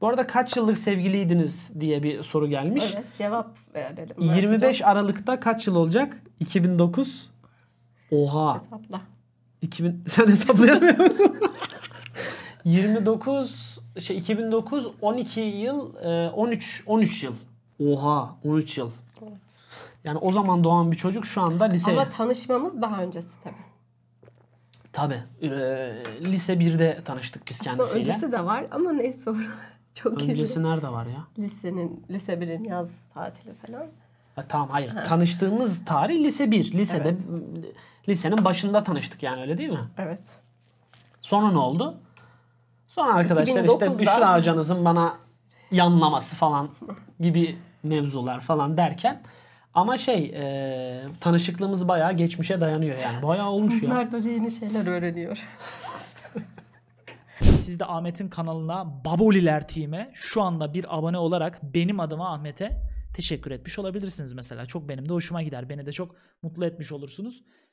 Bu arada kaç yıllık sevgiliydiniz diye bir soru gelmiş. Evet cevap verelim. 25 hocam. Aralık'ta kaç yıl olacak? 2009. Oha. Hesapla. 2000 sen hesaplayamıyor musun? 29 şey 2009 12 yıl 13 e, 13 yıl. Oha 13 yıl. Yani o zaman doğan bir çocuk şu anda lise. Ama tanışmamız daha öncesi tabii. Tabii. Ee, lise 1'de tanıştık biz Aslında kendisiyle. Öncesi de var ama neyse oralar. Çok Öncesi iyi. nerede var ya? Lisenin, lise 1'in yaz tatili falan. Ha, tamam hayır. Ha. Tanıştığımız tarih lise 1. Lisede evet. lisenin başında tanıştık yani öyle değil mi? Evet. Sonra ne oldu? Sonra arkadaşlar 2009'da... işte Büşra hocanızın bana yanlaması falan gibi mevzular falan derken ama şey e, tanışıklığımız bayağı geçmişe dayanıyor yani. Bayağı olmuş ya. Mert Hoca yeni şeyler öğreniyor. siz de Ahmet'in kanalına Baboliler Team'e şu anda bir abone olarak benim adıma Ahmet'e teşekkür etmiş olabilirsiniz mesela. Çok benim de hoşuma gider. Beni de çok mutlu etmiş olursunuz.